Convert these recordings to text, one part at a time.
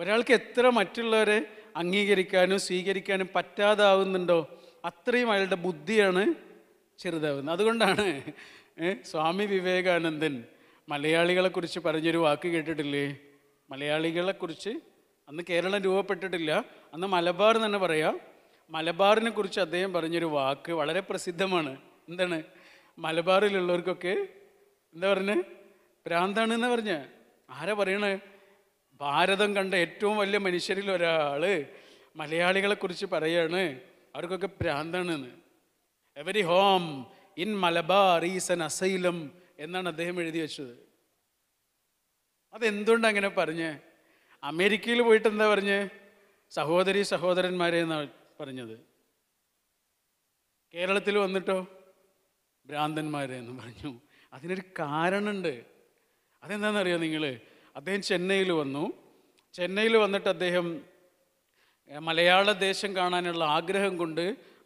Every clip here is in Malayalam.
ഒരാൾക്ക് എത്ര മറ്റുള്ളവരെ അംഗീകരിക്കാനും സ്വീകരിക്കാനും പറ്റാതാവുന്നുണ്ടോ അത്രയും അയാളുടെ ബുദ്ധിയാണ് ചെറുതാവുന്നത് അതുകൊണ്ടാണ് സ്വാമി വിവേകാനന്ദൻ മലയാളികളെക്കുറിച്ച് പറഞ്ഞൊരു വാക്ക് കേട്ടിട്ടില്ലേ മലയാളികളെക്കുറിച്ച് അന്ന് കേരളം രൂപപ്പെട്ടിട്ടില്ല അന്ന് മലബാർ തന്നെ പറയാം മലബാറിനെ കുറിച്ച് അദ്ദേഹം പറഞ്ഞൊരു വാക്ക് വളരെ പ്രസിദ്ധമാണ് എന്താണ് മലബാറിലുള്ളവർക്കൊക്കെ എന്താ പറഞ്ഞേ ഭ്രാന്താണ് എന്ന് പറഞ്ഞ ആരാ പറയണേ ഭാരതം കണ്ട ഏറ്റവും വലിയ മനുഷ്യരിൽ ഒരാൾ മലയാളികളെക്കുറിച്ച് പറയാണ് അവർക്കൊക്കെ ഭ്രാന്താണെന്ന് every home in Malabar is an asylum എന്നാണ് അദ്ദേഹം എഴുതി വെച്ചത് അതെന്തുകൊണ്ട് അങ്ങനെ പറഞ്ഞ് അമേരിക്കയിൽ പോയിട്ട് എന്താ പറഞ്ഞ് സഹോദരി സഹോദരന്മാരെ എന്നാണ് പറഞ്ഞത് കേരളത്തിൽ വന്നിട്ടോ ഭ്രാന്തന്മാരെ എന്ന് പറഞ്ഞു അതിനൊരു കാരണമുണ്ട് അതെന്താണെന്നറിയോ നിങ്ങൾ അദ്ദേഹം ചെന്നൈയിൽ വന്നു ചെന്നൈയിൽ വന്നിട്ട് അദ്ദേഹം മലയാള ദേശം കാണാനുള്ള ആഗ്രഹം കൊണ്ട്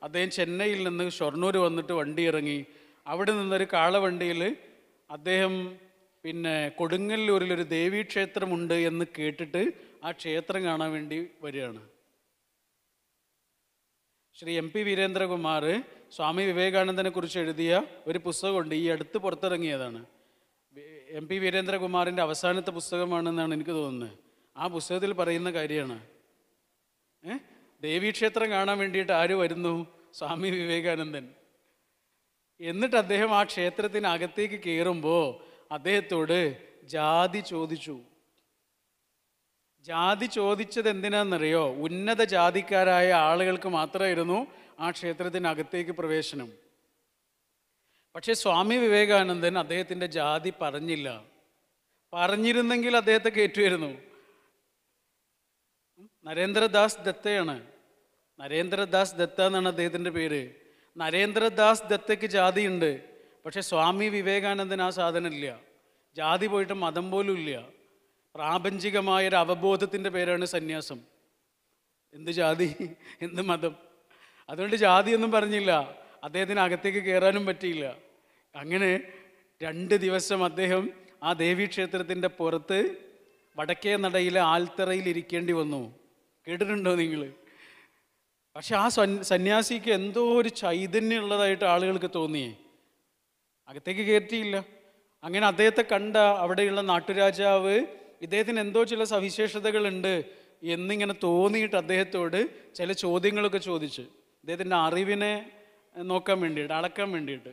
അദ്ദേഹം ചെന്നൈയിൽ നിന്ന് ഷൊർണൂർ വന്നിട്ട് വണ്ടി ഇറങ്ങി അവിടെ നിന്നൊരു കാളവണ്ടിയിൽ അദ്ദേഹം പിന്നെ കൊടുങ്ങല്ലൂരിലൊരു ദേവീക്ഷേത്രമുണ്ട് എന്ന് കേട്ടിട്ട് ആ ക്ഷേത്രം കാണാൻ വേണ്ടി വരികയാണ് ശ്രീ എം പി വീരേന്ദ്രകുമാർ സ്വാമി വിവേകാനന്ദനെ കുറിച്ച് എഴുതിയ ഒരു പുസ്തകമുണ്ട് ഈ അടുത്ത് പുറത്തിറങ്ങിയതാണ് എം പി വീരേന്ദ്രകുമാറിൻ്റെ അവസാനത്തെ പുസ്തകമാണെന്നാണ് എനിക്ക് തോന്നുന്നത് ആ പുസ്തകത്തിൽ പറയുന്ന കാര്യമാണ് ഏ ദേവീക്ഷേത്രം കാണാൻ വേണ്ടിയിട്ട് ആര് വരുന്നു സ്വാമി വിവേകാനന്ദൻ എന്നിട്ട് അദ്ദേഹം ആ ക്ഷേത്രത്തിനകത്തേക്ക് കയറുമ്പോൾ അദ്ദേഹത്തോട് ജാതി ചോദിച്ചു ജാതി ചോദിച്ചത് എന്തിനാണെന്നറിയോ ഉന്നത ജാതിക്കാരായ ആളുകൾക്ക് മാത്രമായിരുന്നു ആ ക്ഷേത്രത്തിനകത്തേക്ക് പ്രവേശനം പക്ഷേ സ്വാമി വിവേകാനന്ദൻ അദ്ദേഹത്തിൻ്റെ ജാതി പറഞ്ഞില്ല പറഞ്ഞിരുന്നെങ്കിൽ അദ്ദേഹത്തെ കയറ്റുമായിരുന്നു നരേന്ദ്രദാസ് ദത്തയാണ് നരേന്ദ്രദാസ് ദത്ത എന്നാണ് അദ്ദേഹത്തിൻ്റെ പേര് നരേന്ദ്രദാസ് ദത്തയ്ക്ക് ജാതിയുണ്ട് പക്ഷേ സ്വാമി വിവേകാനന്ദൻ ആ ഇല്ല ജാതി പോയിട്ട് മതം പോലും ഇല്ല പ്രാപഞ്ചികമായൊരു അവബോധത്തിൻ്റെ പേരാണ് സന്യാസം എന്ത് ജാതി എന്ത് മതം അതുകൊണ്ട് ജാതിയൊന്നും പറഞ്ഞില്ല അദ്ദേഹത്തിന് അകത്തേക്ക് കയറാനും പറ്റിയില്ല അങ്ങനെ രണ്ട് ദിവസം അദ്ദേഹം ആ ദേവീക്ഷേത്രത്തിൻ്റെ പുറത്ത് വടക്കേ നടയിലെ ആൽത്തറയിൽ ഇരിക്കേണ്ടി വന്നു കേട്ടിട്ടുണ്ടോ നിങ്ങൾ പക്ഷെ ആ സന്യാസിക്ക് എന്തോ ഒരു ചൈതന്യം ഉള്ളതായിട്ട് ആളുകൾക്ക് തോന്നിയേ അകത്തേക്ക് കയറ്റിയില്ല അങ്ങനെ അദ്ദേഹത്തെ കണ്ട അവിടെയുള്ള നാട്ടുരാജാവ് ഇദ്ദേഹത്തിന് എന്തോ ചില സവിശേഷതകളുണ്ട് എന്നിങ്ങനെ തോന്നിയിട്ട് അദ്ദേഹത്തോട് ചില ചോദ്യങ്ങളൊക്കെ ചോദിച്ച് അദ്ദേഹത്തിൻ്റെ അറിവിനെ നോക്കാൻ വേണ്ടിയിട്ട് അളക്കാൻ വേണ്ടിയിട്ട്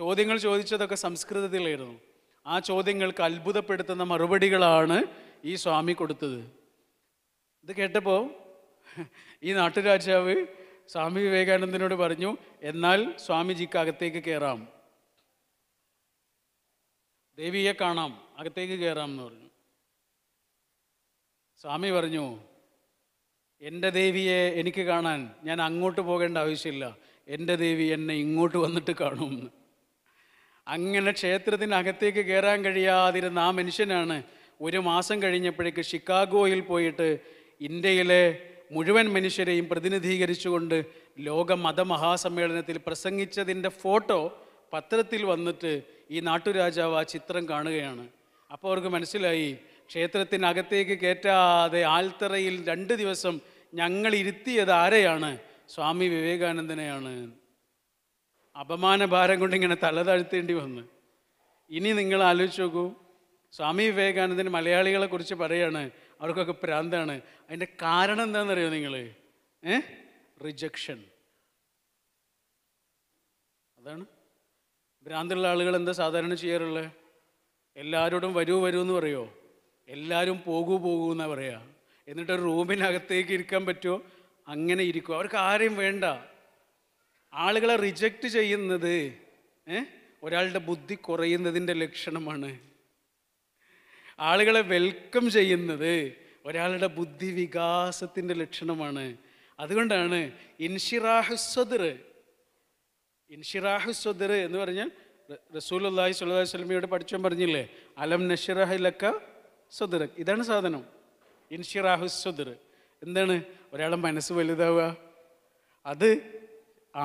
ചോദ്യങ്ങൾ ചോദിച്ചതൊക്കെ സംസ്കൃതത്തിലായിരുന്നു ആ ചോദ്യങ്ങൾക്ക് അത്ഭുതപ്പെടുത്തുന്ന മറുപടികളാണ് ഈ സ്വാമി കൊടുത്തത് ഇത് കേട്ടപ്പോൾ ഈ നാട്ടുരാജാവ് സ്വാമി വിവേകാനന്ദനോട് പറഞ്ഞു എന്നാൽ സ്വാമിജിക്ക് അകത്തേക്ക് കയറാം ദേവിയെ കാണാം അകത്തേക്ക് കയറാം എന്ന് പറഞ്ഞു സ്വാമി പറഞ്ഞു എൻ്റെ ദേവിയെ എനിക്ക് കാണാൻ ഞാൻ അങ്ങോട്ട് പോകേണ്ട ആവശ്യമില്ല എൻ്റെ ദേവി എന്നെ ഇങ്ങോട്ട് വന്നിട്ട് കാണും അങ്ങനെ ക്ഷേത്രത്തിനകത്തേക്ക് കയറാൻ കഴിയാതിരുന്ന ആ മനുഷ്യനാണ് ഒരു മാസം കഴിഞ്ഞപ്പോഴേക്ക് ഷിക്കാഗോയിൽ പോയിട്ട് ഇന്ത്യയിലെ മുഴുവൻ മനുഷ്യരെയും പ്രതിനിധീകരിച്ചുകൊണ്ട് ലോക മതമഹാസമ്മേളനത്തിൽ പ്രസംഗിച്ചതിൻ്റെ ഫോട്ടോ പത്രത്തിൽ വന്നിട്ട് ഈ നാട്ടുരാജാവ് ആ ചിത്രം കാണുകയാണ് അപ്പോൾ അവർക്ക് മനസ്സിലായി ക്ഷേത്രത്തിനകത്തേക്ക് കയറ്റാതെ ആൽത്തറയിൽ രണ്ട് ദിവസം ഞങ്ങൾ ഇരുത്തിയത് ആരെയാണ് സ്വാമി വിവേകാനന്ദനെയാണ് അപമാനഭാരം കൊണ്ട് ഇങ്ങനെ തലതാഴ്ത്തേണ്ടി വന്ന് ഇനി നിങ്ങൾ ആലോചിച്ച് നോക്കൂ സ്വാമി വിവേകാനന്ദൻ മലയാളികളെക്കുറിച്ച് പറയുകയാണ് അവർക്കൊക്കെ പ്രാന്താണ് അതിൻ്റെ കാരണം എന്താണെന്നറിയോ നിങ്ങൾ ഏ റിജക്ഷൻ അതാണ് ഭ്രാന്തുള്ള ആളുകൾ എന്താ സാധാരണ ചെയ്യാറുള്ളത് എല്ലാവരോടും വരൂ വരൂ എന്ന് പറയുമോ എല്ലാവരും പോകൂ പോകൂ എന്നാ പറയുക എന്നിട്ട് ഒരു റൂമിനകത്തേക്ക് ഇരിക്കാൻ പറ്റുമോ അങ്ങനെ ഇരിക്കും അവർക്ക് ആരെയും വേണ്ട ആളുകളെ റിജക്റ്റ് ചെയ്യുന്നത് ഏ ഒരാളുടെ ബുദ്ധി കുറയുന്നതിൻ്റെ ലക്ഷണമാണ് ആളുകളെ വെൽക്കം ചെയ്യുന്നത് ഒരാളുടെ ബുദ്ധി വികാസത്തിൻ്റെ ലക്ഷണമാണ് അതുകൊണ്ടാണ് ഇൻഷിറാഹുസ്വദർ ഇൻഷിറാഹുസ്വദർ എന്ന് പറഞ്ഞാൽ റസൂൽ അള്ളാഹി സുല്ലാ സ്വലമിയോട് പഠിച്ചോ പറഞ്ഞില്ലേ അലം നഷിറഹലക്ക സ്വദർ ഇതാണ് സാധനം ഇൻഷിറാഹുസ്വദർ എന്താണ് ഒരാളെ മനസ്സ് വലുതാവുക അത്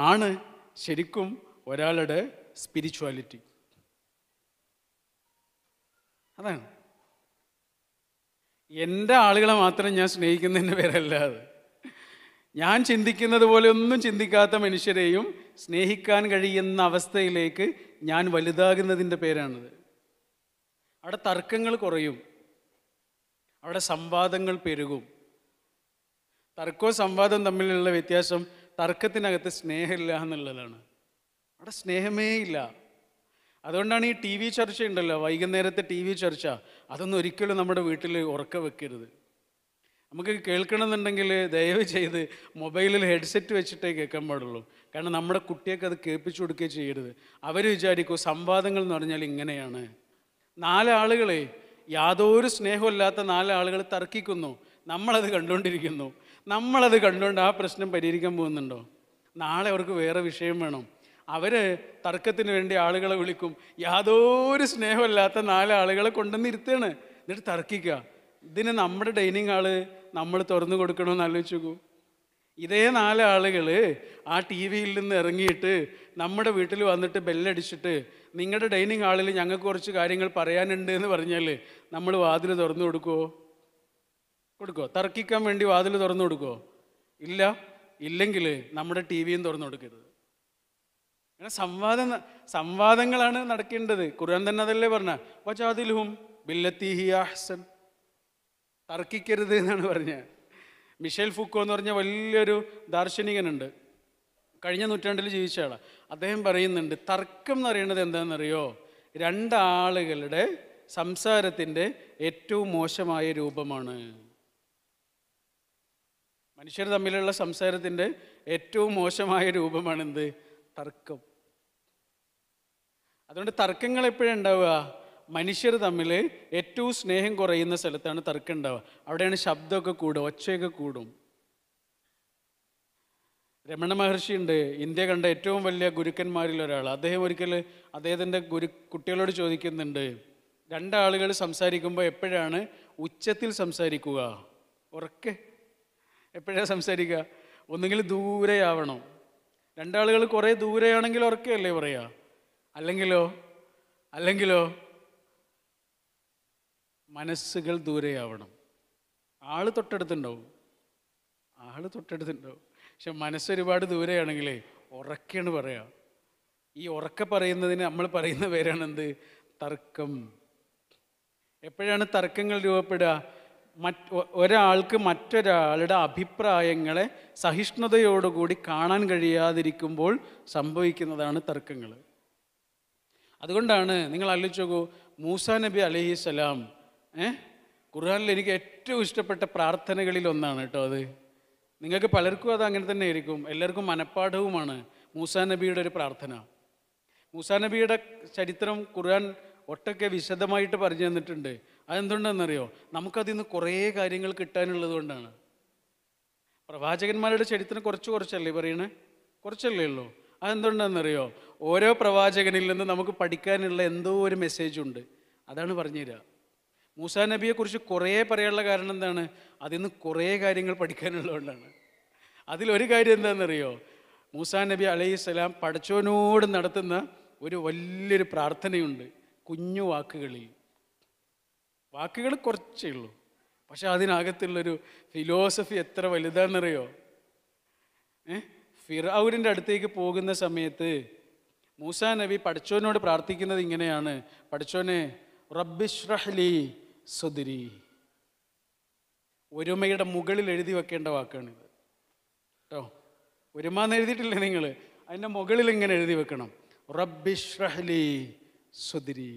ആണ് ശരിക്കും ഒരാളുടെ സ്പിരിച്വാലിറ്റി അതാണ് എൻ്റെ ആളുകളെ മാത്രം ഞാൻ സ്നേഹിക്കുന്നതിൻ്റെ പേരല്ലാതെ ഞാൻ ചിന്തിക്കുന്നത് പോലെ ഒന്നും ചിന്തിക്കാത്ത മനുഷ്യരെയും സ്നേഹിക്കാൻ കഴിയുന്ന അവസ്ഥയിലേക്ക് ഞാൻ വലുതാകുന്നതിൻ്റെ പേരാണിത് അവിടെ തർക്കങ്ങൾ കുറയും അവിടെ സംവാദങ്ങൾ പെരുകും തർക്കവും സംവാദവും തമ്മിലുള്ള വ്യത്യാസം തർക്കത്തിനകത്ത് സ്നേഹമില്ല എന്നുള്ളതാണ് അവിടെ സ്നേഹമേ ഇല്ല അതുകൊണ്ടാണ് ഈ ടി വി ചർച്ച ഉണ്ടല്ലോ വൈകുന്നേരത്തെ ടി വി ചർച്ച അതൊന്നും ഒരിക്കലും നമ്മുടെ വീട്ടിൽ ഉറക്ക വെക്കരുത് നമുക്ക് കേൾക്കണമെന്നുണ്ടെങ്കിൽ ദയവ് ചെയ്ത് മൊബൈലിൽ ഹെഡ്സെറ്റ് വെച്ചിട്ടേ കേൾക്കാൻ പാടുള്ളൂ കാരണം നമ്മുടെ കുട്ടിയൊക്കെ അത് കേൾപ്പിച്ചു കൊടുക്കുകയും ചെയ്യരുത് അവർ വിചാരിക്കും സംവാദങ്ങൾ എന്ന് പറഞ്ഞാൽ ഇങ്ങനെയാണ് നാലാളുകളെ യാതൊരു സ്നേഹമില്ലാത്ത നാലാളുകൾ തർക്കിക്കുന്നു നമ്മളത് കണ്ടുകൊണ്ടിരിക്കുന്നു നമ്മളത് കണ്ടുകൊണ്ട് ആ പ്രശ്നം പരിഹരിക്കാൻ പോകുന്നുണ്ടോ നാളെ അവർക്ക് വേറെ വിഷയം വേണം അവർ തർക്കത്തിന് വേണ്ടി ആളുകളെ വിളിക്കും യാതൊരു സ്നേഹമില്ലാത്ത നാലാളുകളെ കൊണ്ടുവന്നിരുത്തുകയാണ് എന്നിട്ട് തർക്കിക്കുക ഇതിന് നമ്മുടെ ഡൈനിങ് ആള് നമ്മൾ തുറന്നു കൊടുക്കണമെന്ന് ആലോചിച്ചു ഇതേ നാലാളുകൾ ആ ടി വിയിൽ നിന്ന് ഇറങ്ങിയിട്ട് നമ്മുടെ വീട്ടിൽ വന്നിട്ട് ബെല്ലടിച്ചിട്ട് നിങ്ങളുടെ ഡൈനിങ് ഹാളിൽ ഞങ്ങൾക്ക് കുറച്ച് കാര്യങ്ങൾ പറയാനുണ്ട് എന്ന് പറഞ്ഞാൽ നമ്മൾ വാതിൽ തുറന്നു കൊടുക്കുമോ കൊടുക്കുമോ തർക്കിക്കാൻ വേണ്ടി വാതിൽ തുറന്നു കൊടുക്കുമോ ഇല്ല ഇല്ലെങ്കിൽ നമ്മുടെ ടി വിയും തുറന്നു കൊടുക്കരുത് അങ്ങനെ സംവാദം സംവാദങ്ങളാണ് നടക്കേണ്ടത് ഖുർആൻ തന്നെ അതല്ലേ പറഞ്ഞ വചാദിലുഹും ബില്ലത്തി ഹി അഹ്സൻ തർക്കിക്കരുത് എന്നാണ് പറഞ്ഞ മിഷേൽ ഫുക്കോ എന്ന് പറഞ്ഞ വലിയൊരു ദാർശനികനുണ്ട് കഴിഞ്ഞ നൂറ്റാണ്ടിൽ ജീവിച്ച അദ്ദേഹം പറയുന്നുണ്ട് തർക്കം എന്ന് പറയുന്നത് എന്താണെന്നറിയോ രണ്ടാളുകളുടെ സംസാരത്തിൻ്റെ ഏറ്റവും മോശമായ രൂപമാണ് മനുഷ്യർ തമ്മിലുള്ള സംസാരത്തിൻ്റെ ഏറ്റവും മോശമായ രൂപമാണ് എന്ത് തർക്കം അതുകൊണ്ട് തർക്കങ്ങൾ ഉണ്ടാവുക മനുഷ്യർ തമ്മിൽ ഏറ്റവും സ്നേഹം കുറയുന്ന സ്ഥലത്താണ് തർക്കം ഉണ്ടാവുക അവിടെയാണ് ശബ്ദമൊക്കെ കൂടുക ഒച്ചയൊക്കെ കൂടും രമണ മഹർഷി ഉണ്ട് ഇന്ത്യ കണ്ട ഏറ്റവും വലിയ ഗുരുക്കന്മാരിൽ ഒരാൾ അദ്ദേഹം ഒരിക്കൽ അദ്ദേഹത്തിൻ്റെ ഗുരു കുട്ടികളോട് ചോദിക്കുന്നുണ്ട് രണ്ടാളുകൾ സംസാരിക്കുമ്പോൾ എപ്പോഴാണ് ഉച്ചത്തിൽ സംസാരിക്കുക ഉറക്കെ എപ്പോഴാണ് സംസാരിക്കുക ഒന്നുകിൽ ദൂരെയാവണം രണ്ടാളുകൾ കുറേ ദൂരെയാണെങ്കിൽ ഉറക്കെയല്ലേ പറയുക അല്ലെങ്കിലോ അല്ലെങ്കിലോ മനസ്സുകൾ ദൂരെയാവണം ആള് തൊട്ടടുത്തുണ്ടാവും ആള് തൊട്ടടുത്തുണ്ടാവും പക്ഷെ മനസ്സൊരുപാട് ദൂരെയാണെങ്കിലേ ഉറക്കെയാണ് പറയുക ഈ ഉറക്ക പറയുന്നതിന് നമ്മൾ പറയുന്ന പേരാണ് എന്ത് തർക്കം എപ്പോഴാണ് തർക്കങ്ങൾ രൂപപ്പെടുക മറ്റ് ഒരാൾക്ക് മറ്റൊരാളുടെ അഭിപ്രായങ്ങളെ സഹിഷ്ണുതയോടുകൂടി കാണാൻ കഴിയാതിരിക്കുമ്പോൾ സംഭവിക്കുന്നതാണ് തർക്കങ്ങൾ അതുകൊണ്ടാണ് നിങ്ങൾ ആലോചിച്ച് നോക്കൂ മൂസ നബി അലഹി സ്വലാം ഏ ഖുർആാനിൽ എനിക്ക് ഏറ്റവും ഇഷ്ടപ്പെട്ട പ്രാർത്ഥനകളിൽ ഒന്നാണ് കേട്ടോ അത് നിങ്ങൾക്ക് പലർക്കും അത് അങ്ങനെ തന്നെ ആയിരിക്കും എല്ലാവർക്കും മനഃപ്പാഠവുമാണ് മൂസാ നബിയുടെ ഒരു പ്രാർത്ഥന മൂസാ നബിയുടെ ചരിത്രം ഖുർആൻ ഒട്ടൊക്കെ വിശദമായിട്ട് പറഞ്ഞു തന്നിട്ടുണ്ട് അതെന്തുകൊണ്ടെന്നറിയോ നിന്ന് കുറേ കാര്യങ്ങൾ കിട്ടാനുള്ളത് കൊണ്ടാണ് പ്രവാചകന്മാരുടെ ചരിത്രം കുറച്ച് കുറച്ചല്ലേ പറയണേ കുറച്ചല്ലേ ഉള്ളൂ അതെന്തുകൊണ്ടാണെന്നറിയോ ഓരോ പ്രവാചകനിൽ നിന്ന് നമുക്ക് പഠിക്കാനുള്ള എന്തോ ഒരു മെസ്സേജ് ഉണ്ട് അതാണ് പറഞ്ഞുതരിക മൂസാ നബിയെക്കുറിച്ച് കുറേ പറയാനുള്ള കാരണം എന്താണ് അതിൽ നിന്ന് കുറേ കാര്യങ്ങൾ പഠിക്കാനുള്ളതുകൊണ്ടാണ് അതിലൊരു കാര്യം എന്താണെന്നറിയോ മൂസാ നബി അലൈഹി സ്വലാം നടത്തുന്ന ഒരു വലിയൊരു പ്രാർത്ഥനയുണ്ട് കുഞ്ഞു വാക്കുകളിൽ വാക്കുകൾ കുറച്ചേ ഉള്ളൂ പക്ഷെ അതിനകത്തുള്ളൊരു ഫിലോസഫി എത്ര വലുതാണെന്നറിയോ ഏഹ് ഫിറൌരിൻ്റെ അടുത്തേക്ക് പോകുന്ന സമയത്ത് മൂസ നബി പഠിച്ചോനോട് പ്രാർത്ഥിക്കുന്നത് ഇങ്ങനെയാണ് പഠിച്ചോനെ റബ്ബിഷ്റഹ്ലി സുദരി ഒരുമയുടെ മുകളിൽ എഴുതി വെക്കേണ്ട വാക്കാണിത് കേട്ടോ ഒരുമ എന്ന് എഴുതിയിട്ടില്ലേ നിങ്ങൾ അതിൻ്റെ മുകളിൽ ഇങ്ങനെ എഴുതി വെക്കണം റബ്ബിഷ്റഹ്ലി സുദരി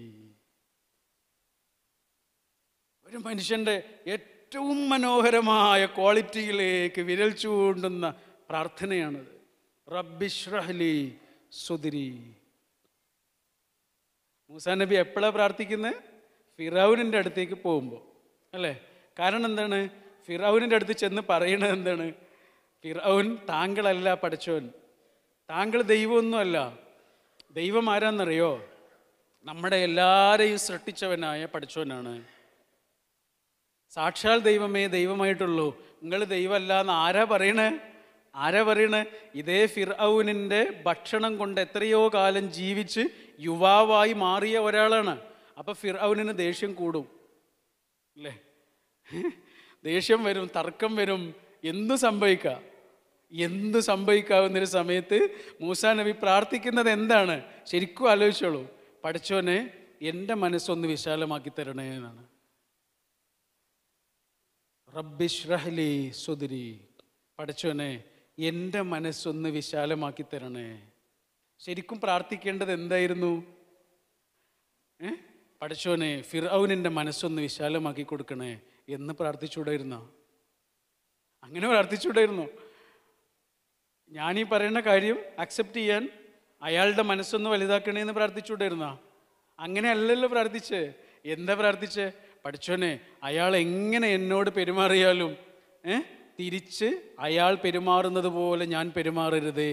ഒരു മനുഷ്യൻ്റെ ഏറ്റവും മനോഹരമായ ക്വാളിറ്റിയിലേക്ക് വിരൽ ചൂണ്ടുന്ന പ്രാർത്ഥനയാണത് റബ്ബിഷ്റഹ്ലി സുതിരി മൂസാ നബി എപ്പോഴാണ് പ്രാർത്ഥിക്കുന്നത് ഫിറാവുനിൻ്റെ അടുത്തേക്ക് പോകുമ്പോൾ അല്ലേ കാരണം എന്താണ് ഫിറാവുനിൻ്റെ അടുത്ത് ചെന്ന് പറയണത് എന്താണ് ഫിറാവുൻ താങ്കളല്ല പഠിച്ചവൻ താങ്കൾ ദൈവമൊന്നുമല്ല ദൈവം ആരാന്നറിയോ നമ്മുടെ എല്ലാവരെയും സൃഷ്ടിച്ചവനായ പഠിച്ചവനാണ് സാക്ഷാൽ ദൈവമേ ദൈവമായിട്ടുള്ളൂ നിങ്ങൾ ദൈവമല്ല എന്ന് ആരാ പറയണേ ആരാ പറയണ് ഇതേ ഫിർഔനിൻ്റെ ഭക്ഷണം കൊണ്ട് എത്രയോ കാലം ജീവിച്ച് യുവാവായി മാറിയ ഒരാളാണ് അപ്പം ഫിർഔനിന് ദേഷ്യം കൂടും അല്ലേ ദേഷ്യം വരും തർക്കം വരും എന്തു സംഭവിക്കാം എന്ത് സംഭവിക്കാവുന്നൊരു സമയത്ത് മൂസാ നബി പ്രാർത്ഥിക്കുന്നത് എന്താണ് ശരിക്കും ആലോചിച്ചോളൂ പഠിച്ചോനെ എൻ്റെ മനസ്സൊന്ന് വിശാലമാക്കി തരണേ എന്നാണ് റബ്ബിഷ്റഹ്ലി സുദരി പഠിച്ചോനെ എൻ്റെ മനസ്സൊന്ന് വിശാലമാക്കി തരണേ ശരിക്കും പ്രാർത്ഥിക്കേണ്ടത് എന്തായിരുന്നു ഏ പടച്ചോനെ ഫിർഔനിൻ്റെ മനസ്സൊന്ന് വിശാലമാക്കി കൊടുക്കണേ എന്ന് പ്രാർത്ഥിച്ചുകൂടായിരുന്നോ അങ്ങനെ പ്രാർത്ഥിച്ചുകൂടായിരുന്നോ ഞാനീ പറയുന്ന കാര്യം അക്സെപ്റ്റ് ചെയ്യാൻ അയാളുടെ മനസ്സൊന്ന് എന്ന് പ്രാർത്ഥിച്ചുകൂടായിരുന്ന അങ്ങനെ അല്ലല്ലോ പ്രാർത്ഥിച്ചേ എന്താ പ്രാർത്ഥിച്ചേ പഠിച്ചോനെ അയാൾ എങ്ങനെ എന്നോട് പെരുമാറിയാലും ഏഹ് തിരിച്ച് അയാൾ പെരുമാറുന്നത് പോലെ ഞാൻ പെരുമാറരുതേ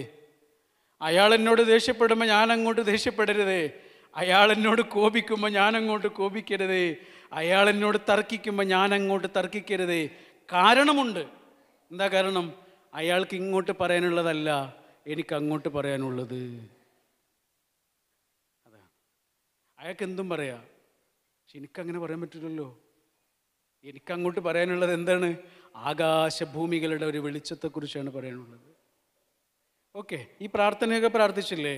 അയാൾ എന്നോട് ദേഷ്യപ്പെടുമ്പോൾ ഞാൻ അങ്ങോട്ട് ദേഷ്യപ്പെടരുതേ അയാൾ എന്നോട് കോപിക്കുമ്പോൾ ഞാൻ അങ്ങോട്ട് കോപിക്കരുതേ അയാൾ എന്നോട് തർക്കിക്കുമ്പോൾ ഞാൻ അങ്ങോട്ട് തർക്കിക്കരുതേ കാരണമുണ്ട് എന്താ കാരണം അയാൾക്ക് ഇങ്ങോട്ട് പറയാനുള്ളതല്ല എനിക്ക് അങ്ങോട്ട് പറയാനുള്ളത് അതാണ് അയാൾക്ക് എന്തും പറയാ പക്ഷെ എനിക്കങ്ങനെ പറയാൻ പറ്റില്ലല്ലോ എനിക്കങ്ങോട്ട് പറയാനുള്ളത് എന്താണ് ആകാശഭൂമികളുടെ ഒരു വെളിച്ചത്തെക്കുറിച്ചാണ് പറയാനുള്ളത് ഓക്കെ ഈ പ്രാർത്ഥനയൊക്കെ പ്രാർത്ഥിച്ചില്ലേ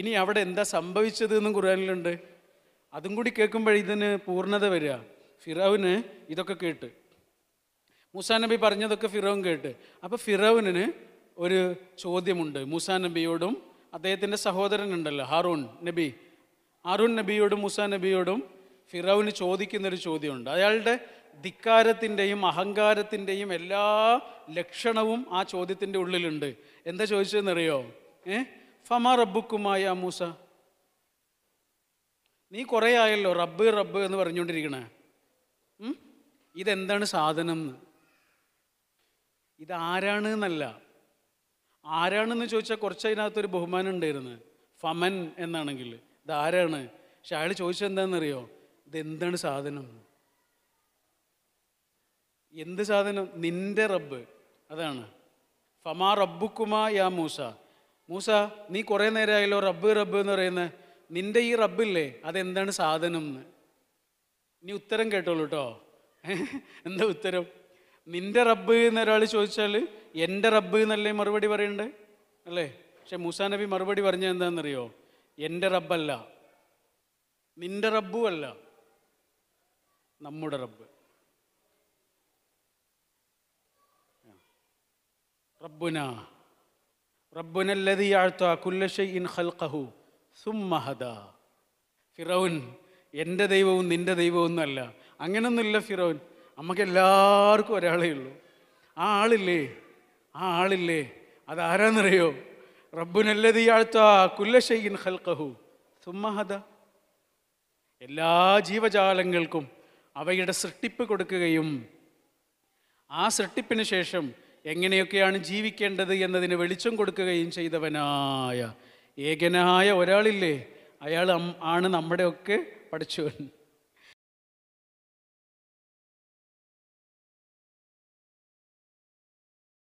ഇനി അവിടെ എന്താ സംഭവിച്ചത് എന്നും ഖുറാനിലുണ്ട് അതും കൂടി കേൾക്കുമ്പോൾ ഇതിന് പൂർണ്ണത വരിക ഫിറോവിന് ഇതൊക്കെ കേട്ട് മൂസാ നബി പറഞ്ഞതൊക്കെ ഫിറോവും കേട്ട് അപ്പോൾ ഫിറോവിന് ഒരു ചോദ്യമുണ്ട് മൂസാ നബിയോടും അദ്ദേഹത്തിൻ്റെ സഹോദരനുണ്ടല്ലോ ഹാറൂൺ നബി ഹാറൂൺ നബിയോടും മൂസാ നബിയോടും ഫിറോവിന് ചോദിക്കുന്നൊരു ചോദ്യമുണ്ട് അയാളുടെ ധിക്കാരത്തിൻ്റെയും അഹങ്കാരത്തിൻ്റെയും എല്ലാ ലക്ഷണവും ആ ചോദ്യത്തിൻ്റെ ഉള്ളിലുണ്ട് എന്താ ചോദിച്ചതെന്നറിയോ ഏ ഫമ റബ്ബുക്കുമായ മൂസ നീ കുറേ ആയല്ലോ റബ്ബ് റബ്ബ് എന്ന് പറഞ്ഞുകൊണ്ടിരിക്കണേ ഇതെന്താണ് സാധനം എന്ന് ഇതാരാണ് എന്നല്ല ആരാണെന്ന് ചോദിച്ചാൽ കുറച്ച് അതിനകത്തൊരു ബഹുമാനം ഉണ്ടായിരുന്നു ഫമൻ എന്നാണെങ്കിൽ ഇതാരാണ് പക്ഷെ അയാൾ ചോദിച്ചെന്താണെന്നറിയോ ഇതെന്താണ് സാധനം എന്ത് സാധനം നിന്റെ റബ്ബ് അതാണ് ഫമാ റബ്ബുക്കുമാ യാ മൂസ മൂസ നീ കുറേ നേരമായല്ലോ റബ്ബ് റബ്ബ് എന്ന് പറയുന്നത് നിന്റെ ഈ റബ്ബില്ലേ അതെന്താണ് സാധനം എന്ന് നീ ഉത്തരം കേട്ടോളൂ കേട്ടോ എന്താ ഉത്തരം നിന്റെ റബ്ബ് ഒരാൾ ചോദിച്ചാൽ എൻ്റെ റബ്ബ് എന്നല്ലേ മറുപടി പറയണ്ടേ അല്ലേ പക്ഷെ മൂസാ നബി മറുപടി പറഞ്ഞ എന്താണെന്നറിയോ എൻ്റെ റബ്ബല്ല നിന്റെ റബ്ബുമല്ല നമ്മുടെ റബ്ബ് റബ്ബുന റബ്ബുനല്ലതി ആഴ്ത്ത കുല്ലഷയിൻ ഹൽക്കഹു സുമ്മഹദ ഫിറൗൻ എൻ്റെ ദൈവവും നിൻ്റെ ദൈവവും ഒന്നുമല്ല അങ്ങനൊന്നുമില്ല ഫിറോൻ നമുക്ക് എല്ലാവർക്കും ഒരാളേ ഉള്ളൂ ആ ആളില്ലേ ആ ആളില്ലേ അതാരാന്നറിയോ റബ്ബുനല്ലതി ആഴ്ത്ത കുല്ലഷയിൻ ഹൽക്കഹു സുമ്മഹദ എല്ലാ ജീവജാലങ്ങൾക്കും അവയുടെ സൃഷ്ടിപ്പ് കൊടുക്കുകയും ആ സൃഷ്ടിപ്പിന് ശേഷം എങ്ങനെയൊക്കെയാണ് ജീവിക്കേണ്ടത് എന്നതിന് വെളിച്ചം കൊടുക്കുകയും ചെയ്തവനായ ഏകനായ ഒരാളില്ലേ അയാൾ ആണ് നമ്മുടെയൊക്കെ പഠിച്ചവൻ